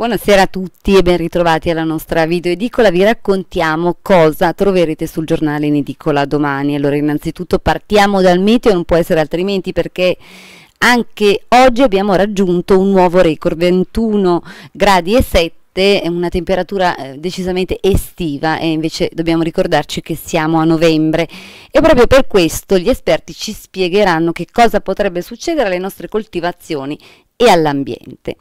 Buonasera a tutti e ben ritrovati alla nostra video edicola. Vi raccontiamo cosa troverete sul giornale in edicola domani. Allora, innanzitutto partiamo dal meteo, non può essere altrimenti perché anche oggi abbiamo raggiunto un nuovo record, 21 gradi e 7 è una temperatura eh, decisamente estiva e invece dobbiamo ricordarci che siamo a novembre e proprio per questo gli esperti ci spiegheranno che cosa potrebbe succedere alle nostre coltivazioni e all'ambiente.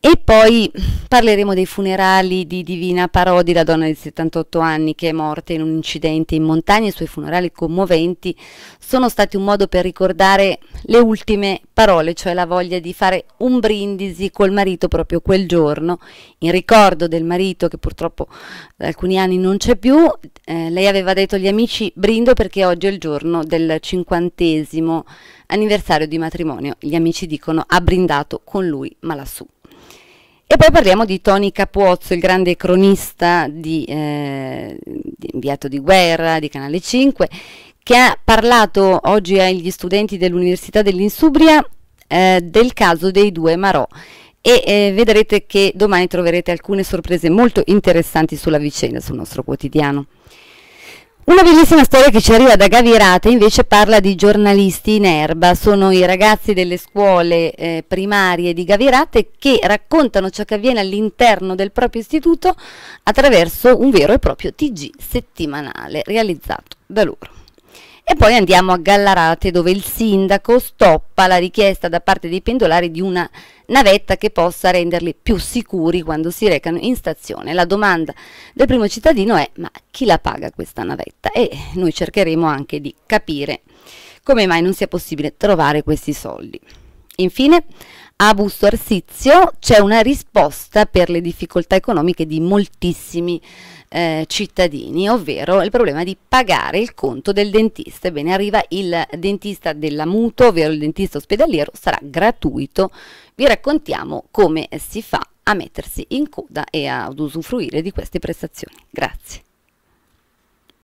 E poi parleremo dei funerali di Divina Parodi, la donna di 78 anni che è morta in un incidente in montagna. I suoi funerali commoventi sono stati un modo per ricordare le ultime parole, cioè la voglia di fare un brindisi col marito proprio quel giorno, in ricordo del marito che purtroppo da alcuni anni non c'è più. Eh, lei aveva detto agli amici brindo perché oggi è il giorno del cinquantesimo anniversario di matrimonio. Gli amici dicono ha brindato con lui ma lassù. E poi parliamo di Tony Capuozzo, il grande cronista di, eh, di inviato di guerra di Canale 5, che ha parlato oggi agli studenti dell'Università dell'Insubria eh, del caso dei due Marò e eh, vedrete che domani troverete alcune sorprese molto interessanti sulla vicenda sul nostro quotidiano. Una bellissima storia che ci arriva da Gavirate invece parla di giornalisti in erba, sono i ragazzi delle scuole eh, primarie di Gavirate che raccontano ciò che avviene all'interno del proprio istituto attraverso un vero e proprio TG settimanale realizzato da loro. E poi andiamo a Gallarate dove il sindaco stoppa la richiesta da parte dei pendolari di una navetta che possa renderli più sicuri quando si recano in stazione. La domanda del primo cittadino è ma chi la paga questa navetta? E noi cercheremo anche di capire come mai non sia possibile trovare questi soldi. Infine a Busto Arsizio c'è una risposta per le difficoltà economiche di moltissimi eh, cittadini, ovvero il problema di pagare il conto del dentista. Ebbene, arriva il dentista della muto, ovvero il dentista ospedaliero, sarà gratuito. Vi raccontiamo come si fa a mettersi in coda e ad usufruire di queste prestazioni. Grazie.